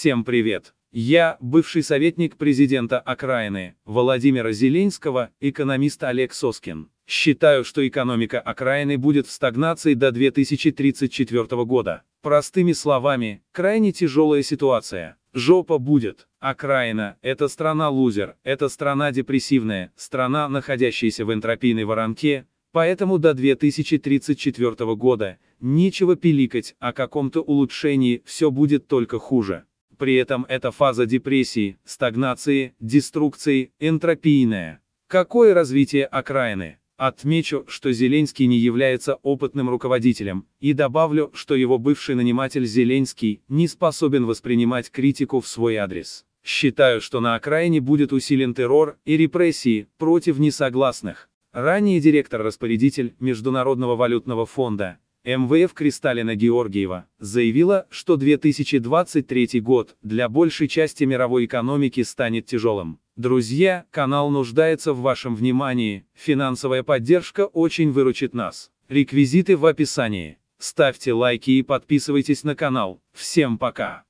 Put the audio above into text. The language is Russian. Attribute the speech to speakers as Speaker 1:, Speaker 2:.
Speaker 1: Всем привет! Я, бывший советник президента окраины, Владимира Зеленского, экономист Олег Соскин. Считаю, что экономика окраины будет в стагнации до 2034 года. Простыми словами, крайне тяжелая ситуация. Жопа будет. Окраина – это страна-лузер, это страна депрессивная, страна, находящаяся в энтропийной воронке, поэтому до 2034 года нечего пиликать о каком-то улучшении, все будет только хуже при этом эта фаза депрессии, стагнации, деструкции, энтропийная. Какое развитие окраины? Отмечу, что Зеленский не является опытным руководителем, и добавлю, что его бывший наниматель Зеленский не способен воспринимать критику в свой адрес. Считаю, что на окраине будет усилен террор и репрессии против несогласных. Ранее директор-распорядитель Международного валютного фонда МВФ Кристалина Георгиева заявила, что 2023 год для большей части мировой экономики станет тяжелым. Друзья, канал нуждается в вашем внимании, финансовая поддержка очень выручит нас. Реквизиты в описании. Ставьте лайки и подписывайтесь на канал. Всем пока!